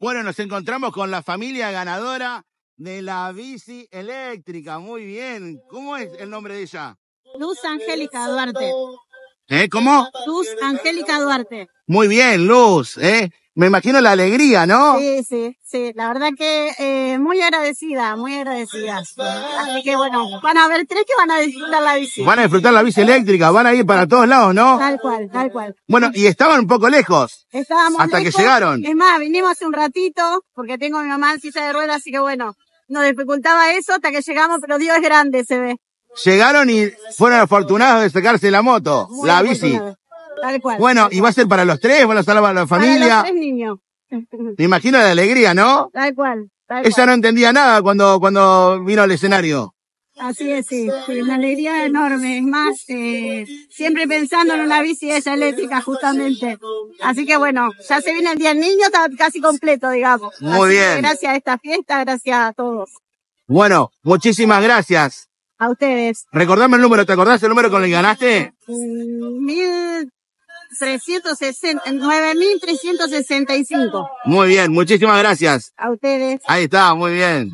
Bueno, nos encontramos con la familia ganadora de la bici eléctrica. Muy bien. ¿Cómo es el nombre de ella? Luz Angélica Duarte. ¿Eh? ¿Cómo? Luz Angélica Duarte. Muy bien, Luz. ¿eh? me imagino la alegría, ¿no? Sí, sí, sí. La verdad que eh, muy agradecida, muy agradecida. Así que bueno, van a haber tres que van a disfrutar la bici. Van a disfrutar la bici eléctrica, van a ir para todos lados, ¿no? Tal cual, tal cual. Bueno, y estaban un poco lejos. Estábamos Hasta lejos. que llegaron. Es más, vinimos un ratito, porque tengo a mi mamá en silla de ruedas, así que bueno, nos dificultaba eso hasta que llegamos, pero Dios es grande, se ve. Llegaron y fueron afortunados de sacarse la moto, la bici. Tal cual. Bueno, ¿y va a ser para los tres? ¿Van a para la familia? Para los tres niños. Me imagino la alegría, ¿no? Tal cual. Tal Ella no entendía nada cuando, cuando vino al escenario. Así es, sí, una alegría enorme. Es más, eh, siempre pensando en una bici esa eléctrica, justamente. Así que bueno, ya se viene el Día del Niño, está casi completo, digamos. Muy bien. Gracias a esta fiesta, gracias a todos. Bueno, muchísimas gracias. A ustedes. Recordame el número, ¿te acordás el número con el que ganaste? Mm, mil 9.365. Muy bien, muchísimas gracias. A ustedes. Ahí está, muy bien.